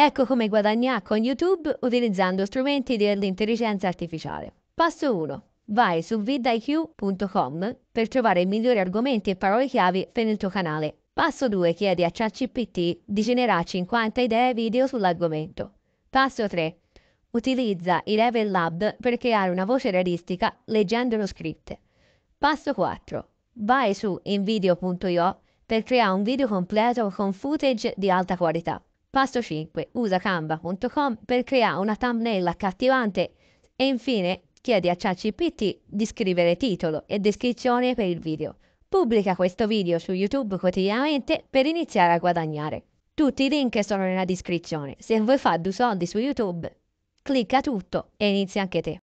Ecco come guadagnare con YouTube utilizzando strumenti dell'intelligenza artificiale. Passo 1. Vai su vidIQ.com per trovare i migliori argomenti e parole chiave per il tuo canale. Passo 2. Chiedi a ChatGPT di generare 50 idee video sull'argomento. Passo 3. Utilizza i Level Lab per creare una voce realistica leggendo leggendolo scritte. Passo 4. Vai su invideo.io per creare un video completo con footage di alta qualità. Passo 5. Usa canva.com per creare una thumbnail accattivante e infine chiedi a ChatGPT di scrivere titolo e descrizione per il video. Pubblica questo video su YouTube quotidianamente per iniziare a guadagnare. Tutti i link sono nella descrizione. Se vuoi fare due soldi su YouTube, clicca tutto e inizia anche te.